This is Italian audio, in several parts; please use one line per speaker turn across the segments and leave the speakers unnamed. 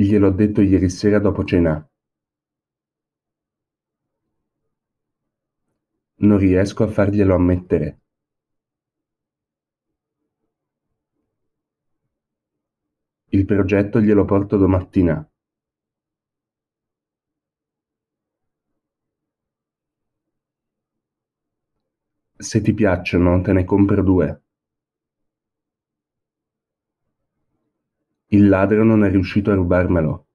Gliel'ho detto ieri sera dopo cena. Non riesco a farglielo ammettere. Il progetto glielo porto domattina. Se ti piacciono, te ne compro due. Il ladro non è riuscito a rubarmelo.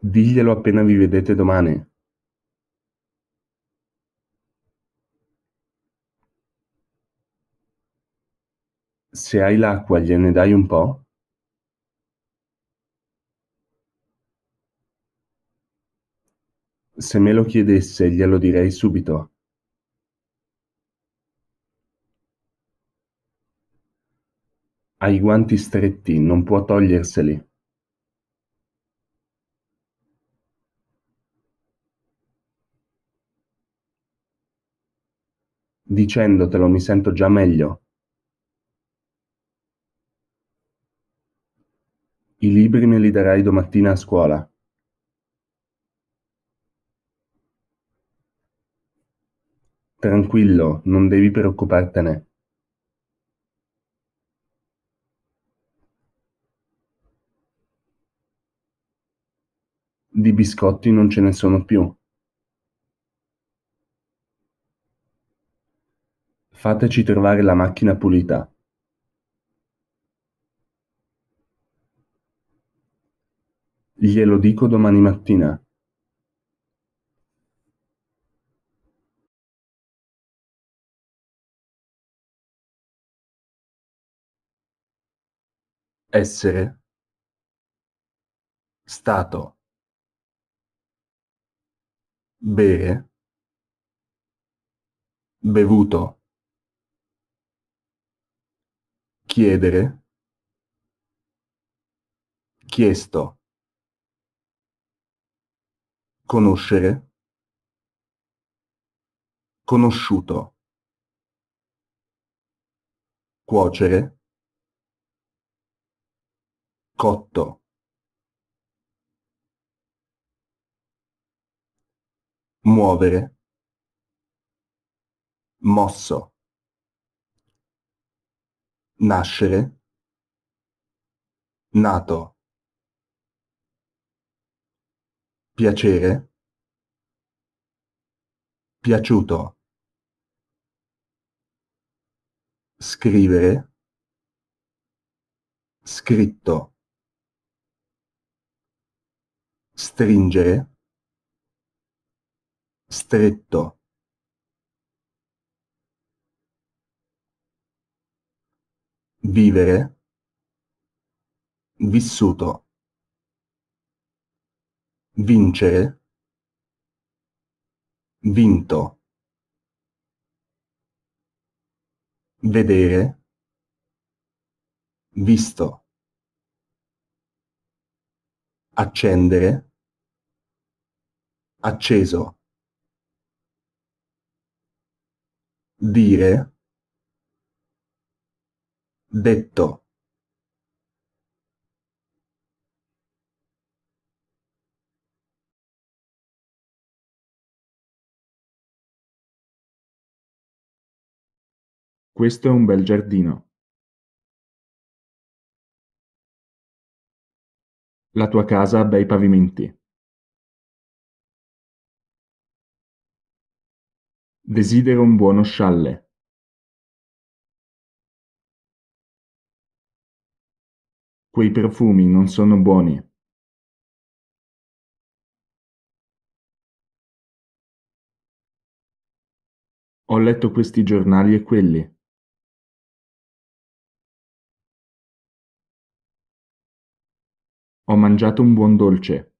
Diglielo appena vi vedete domani. Se hai l'acqua gliene dai un po'? Se me lo chiedesse glielo direi subito. Ha i guanti stretti, non può toglierseli. Dicendotelo mi sento già meglio. I libri me li darai domattina a scuola. Tranquillo, non devi preoccupartene. di biscotti non ce ne sono più. Fateci trovare la macchina pulita. Glielo dico domani mattina.
essere
stato bere, bevuto, chiedere, chiesto, conoscere, conosciuto, cuocere, cotto. muovere mosso nascere nato piacere piaciuto scrivere scritto stringere stretto vivere vissuto vincere vinto vedere visto accendere acceso dire, detto.
Questo è un bel giardino. La tua casa ha bei pavimenti. Desidero un buono scialle. Quei profumi non sono buoni. Ho letto questi giornali e quelli. Ho mangiato un buon dolce.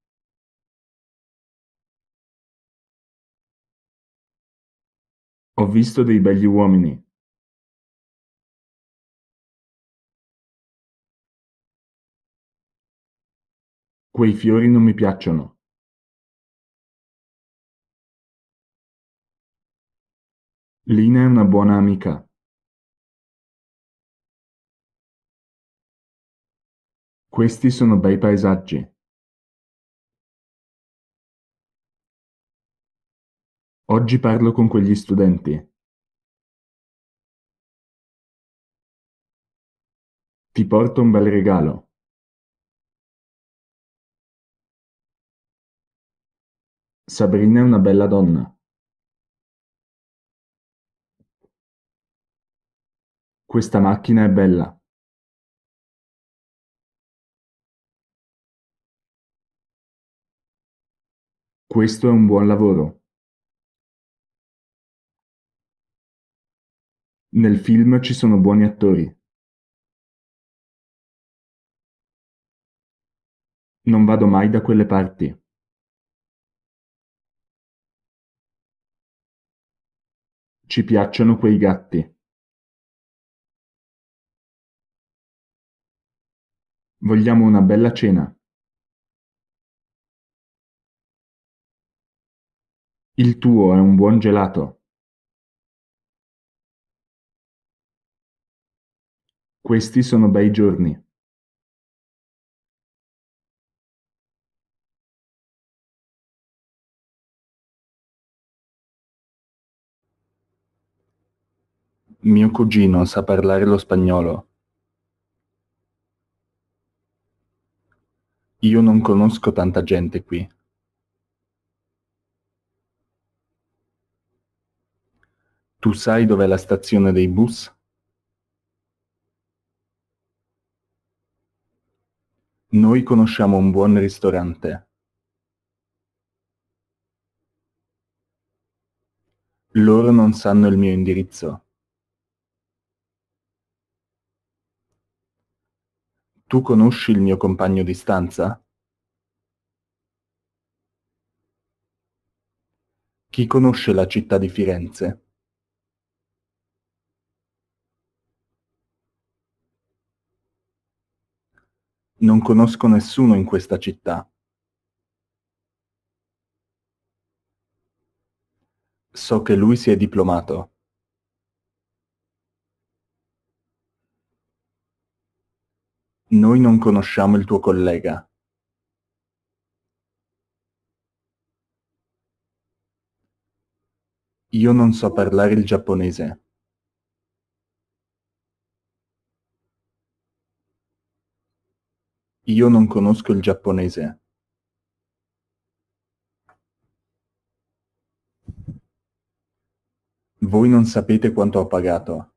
Ho visto dei begli uomini. Quei fiori non mi piacciono. Lina è una buona amica. Questi sono bei paesaggi. Oggi parlo con quegli studenti. Ti porto un bel regalo. Sabrina è una bella donna. Questa macchina è bella. Questo è un buon lavoro. Nel film ci sono buoni attori. Non vado mai da quelle parti. Ci piacciono quei gatti. Vogliamo una bella cena. Il tuo è un buon gelato. Questi sono bei giorni.
Mio cugino sa parlare lo spagnolo. Io non conosco tanta gente qui. Tu sai dov'è la stazione dei bus? Noi conosciamo un buon ristorante. Loro non sanno il mio indirizzo. Tu conosci il mio compagno di stanza? Chi conosce la città di Firenze? Non conosco nessuno in questa città. So che lui si è diplomato. Noi non conosciamo il tuo collega. Io non so parlare il giapponese. Io non conosco il giapponese. Voi non sapete quanto ho pagato.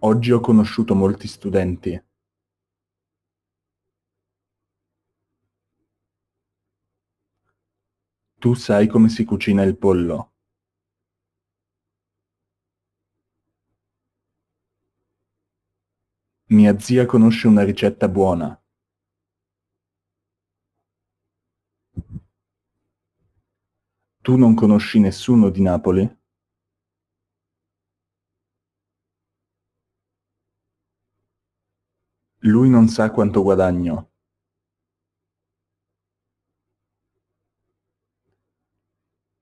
Oggi ho conosciuto molti studenti. Tu sai come si cucina il pollo. Mia zia conosce una ricetta buona. Tu non conosci nessuno di Napoli? Lui non sa quanto guadagno.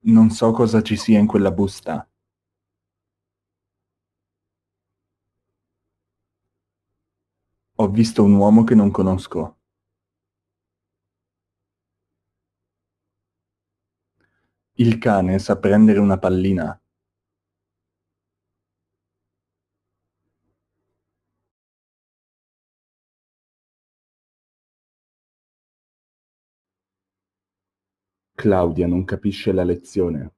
Non so cosa ci sia in quella busta. Ho visto un uomo che non conosco. Il cane sa prendere una pallina. Claudia non capisce la lezione.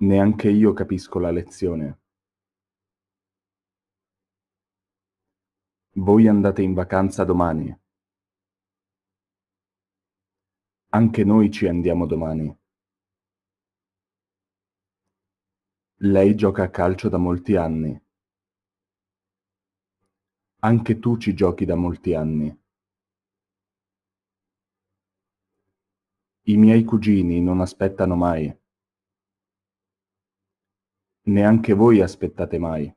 Neanche io capisco la lezione. Voi andate in vacanza domani. Anche noi ci andiamo domani. Lei gioca a calcio da molti anni. Anche tu ci giochi da molti anni. I miei cugini non aspettano mai. Neanche voi aspettate mai.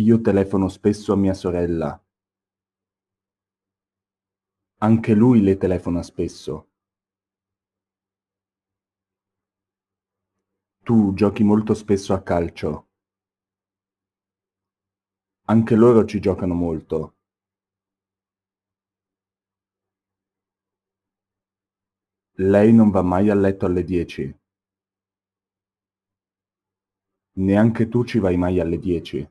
Io telefono spesso a mia sorella. Anche lui le telefona spesso. Tu giochi molto spesso a calcio. Anche loro ci giocano molto. Lei non va mai a letto alle 10. Neanche tu ci vai mai alle 10.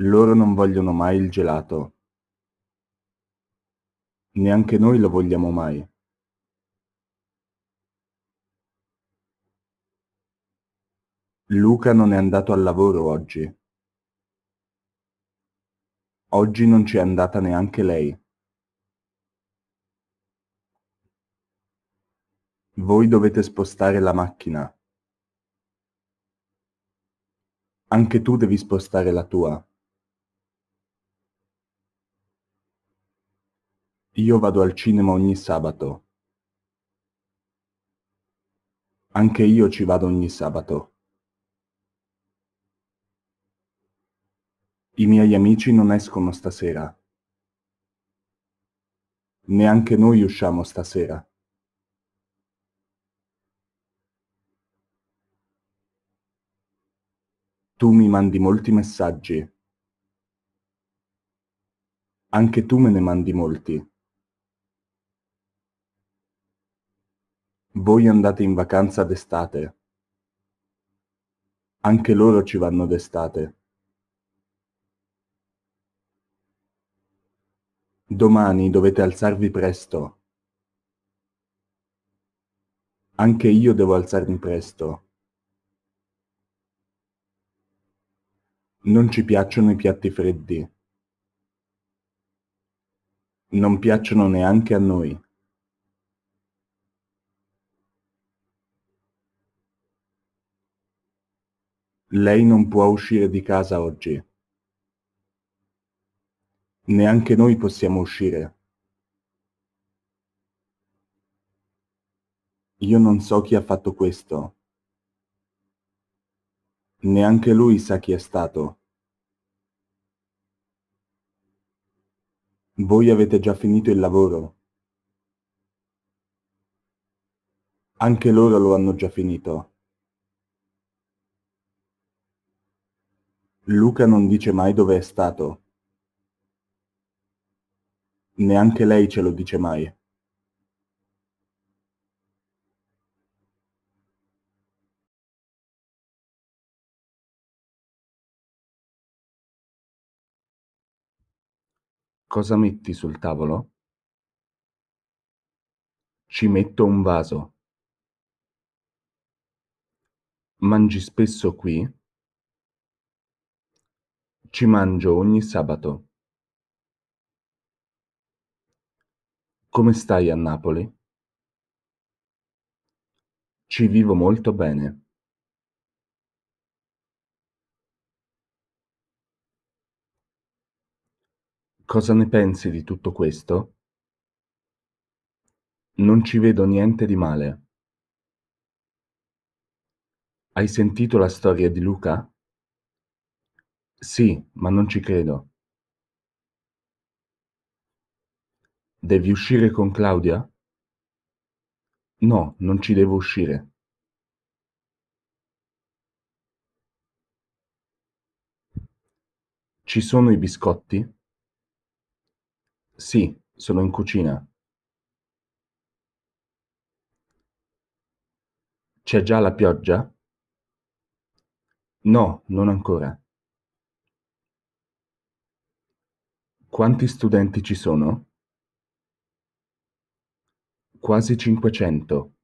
Loro non vogliono mai il gelato. Neanche noi lo vogliamo mai. Luca non è andato al lavoro oggi. Oggi non ci è andata neanche lei. Voi dovete spostare la macchina. Anche tu devi spostare la tua. Io vado al cinema ogni sabato. Anche io ci vado ogni sabato. I miei amici non escono stasera. Neanche noi usciamo stasera. Tu mi mandi molti messaggi. Anche tu me ne mandi molti. Voi andate in vacanza d'estate. Anche loro ci vanno d'estate. Domani dovete alzarvi presto. Anche io devo alzarmi presto. Non ci piacciono i piatti freddi. Non piacciono neanche a noi. Lei non può uscire di casa oggi. Neanche noi possiamo uscire. Io non so chi ha fatto questo. Neanche lui sa chi è stato. Voi avete già finito il lavoro. Anche loro lo hanno già finito. Luca non dice mai dove è stato. Neanche lei ce lo dice mai. Cosa metti sul tavolo? Ci metto un vaso. Mangi spesso qui? Ci mangio ogni sabato. Come stai a Napoli? Ci vivo molto bene. Cosa ne pensi di tutto questo? Non ci vedo niente di male. Hai sentito la storia di Luca? Sì, ma non ci credo. Devi uscire con Claudia? No, non ci devo uscire. Ci sono i biscotti? Sì, sono in cucina. C'è già la pioggia? No, non ancora. Quanti studenti ci sono? Quasi 500.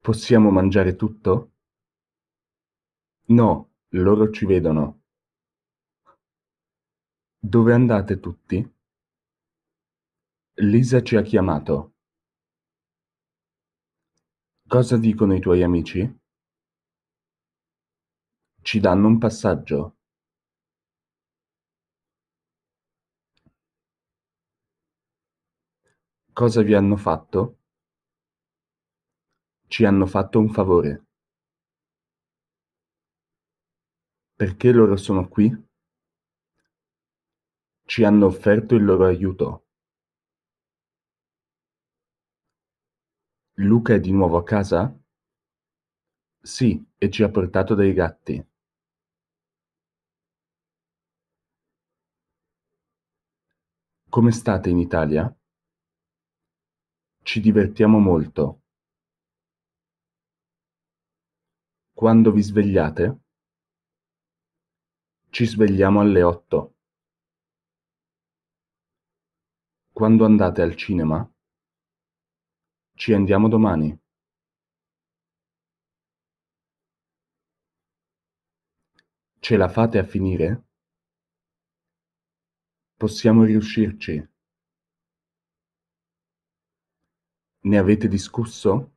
Possiamo mangiare tutto? No, loro ci vedono. Dove andate tutti? Lisa ci ha chiamato. Cosa dicono i tuoi amici? Ci danno un passaggio? Cosa vi hanno fatto? Ci hanno fatto un favore. Perché loro sono qui? Ci hanno offerto il loro aiuto. Luca è di nuovo a casa? Sì, e ci ha portato dei gatti. Come state in Italia? Ci divertiamo molto. Quando vi svegliate? Ci svegliamo alle otto. Quando andate al cinema? Ci andiamo domani. Ce la fate a finire? Possiamo riuscirci. Ne avete discusso?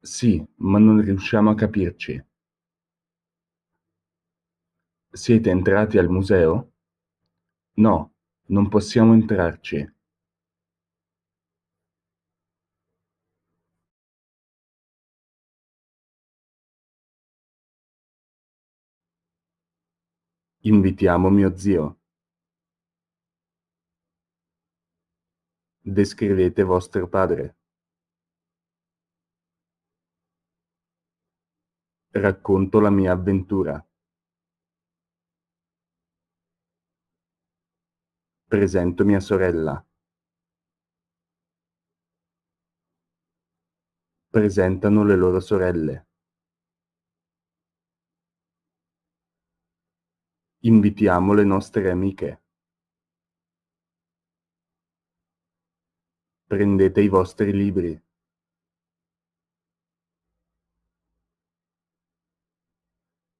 Sì, ma non riusciamo a capirci. Siete entrati al museo? No, non possiamo entrarci. Invitiamo mio zio. descrivete vostro padre. Racconto la mia avventura. Presento mia sorella. Presentano le loro sorelle. Invitiamo le nostre amiche. prendete i vostri libri.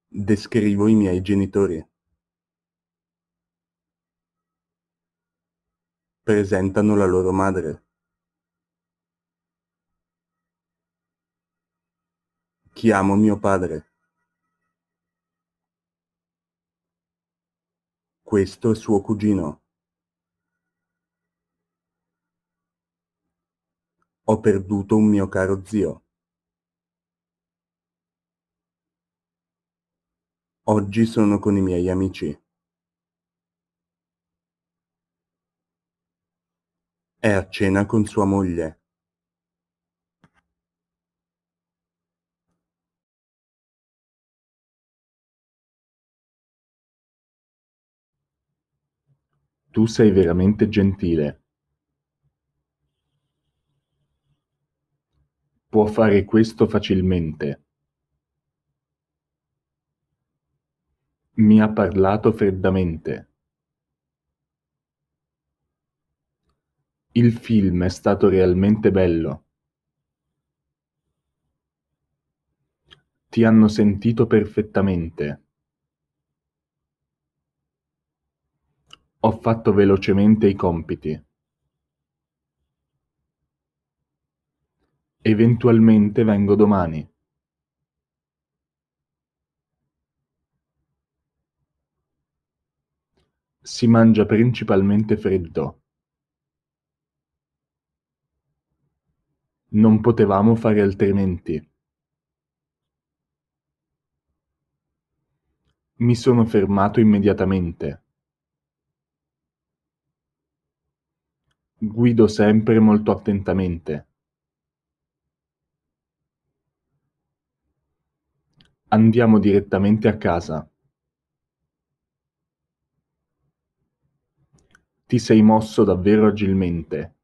Descrivo i miei genitori. Presentano la loro madre. Chiamo mio padre. Questo è suo cugino. Ho perduto un mio caro zio. Oggi sono con i miei amici. È a cena con sua moglie. Tu sei veramente gentile. Può fare questo facilmente. Mi ha parlato freddamente. Il film è stato realmente bello. Ti hanno sentito perfettamente. Ho fatto velocemente i compiti. Eventualmente vengo domani. Si mangia principalmente freddo. Non potevamo fare altrimenti. Mi sono fermato immediatamente. Guido sempre molto attentamente. Andiamo direttamente a casa. Ti sei mosso davvero agilmente.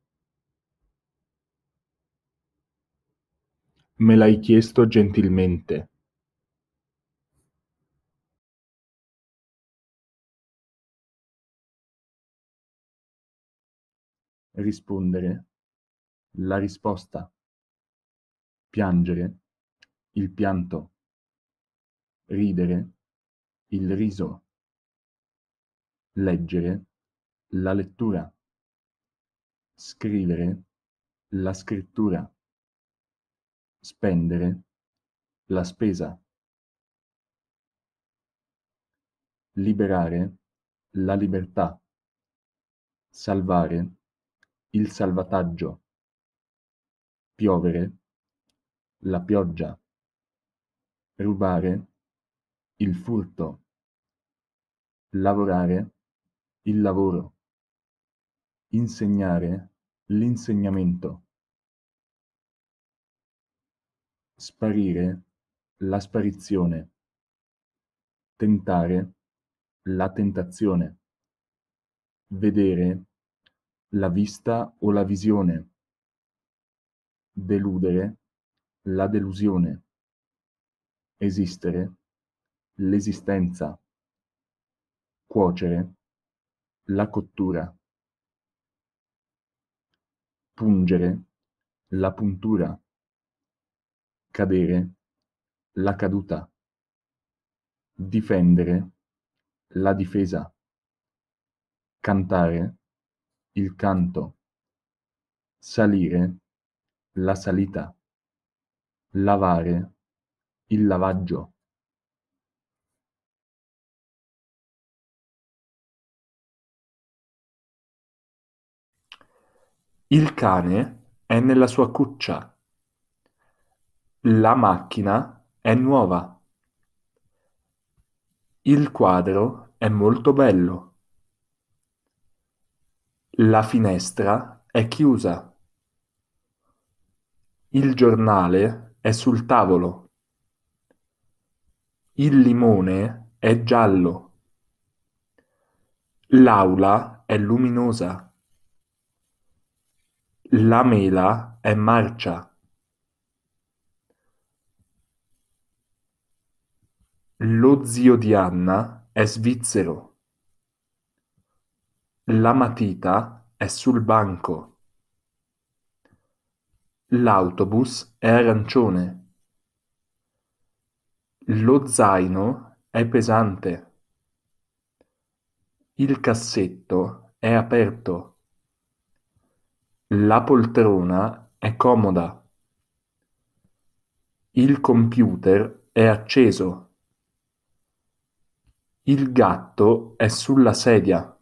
Me l'hai chiesto gentilmente.
rispondere, la risposta,
piangere, il pianto ridere, il riso, leggere, la lettura, scrivere, la scrittura, spendere, la spesa, liberare, la libertà, salvare, il salvataggio, piovere, la pioggia, rubare, il furto, lavorare, il lavoro, insegnare, l'insegnamento, sparire, la sparizione, tentare, la tentazione, vedere, la vista o la visione, deludere, la delusione, esistere, l'esistenza, cuocere, la cottura, pungere, la puntura, cadere, la caduta, difendere, la difesa, cantare, il canto, salire, la salita, lavare, il lavaggio. Il cane è nella sua cuccia, la macchina è nuova, il quadro è molto bello, la finestra è chiusa, il giornale è sul tavolo, il limone è giallo, l'aula è luminosa. La mela è marcia. Lo zio di Anna è svizzero. La matita è sul banco. L'autobus è arancione. Lo zaino è pesante. Il cassetto è aperto. La poltrona è comoda. Il computer è acceso. Il gatto è sulla sedia.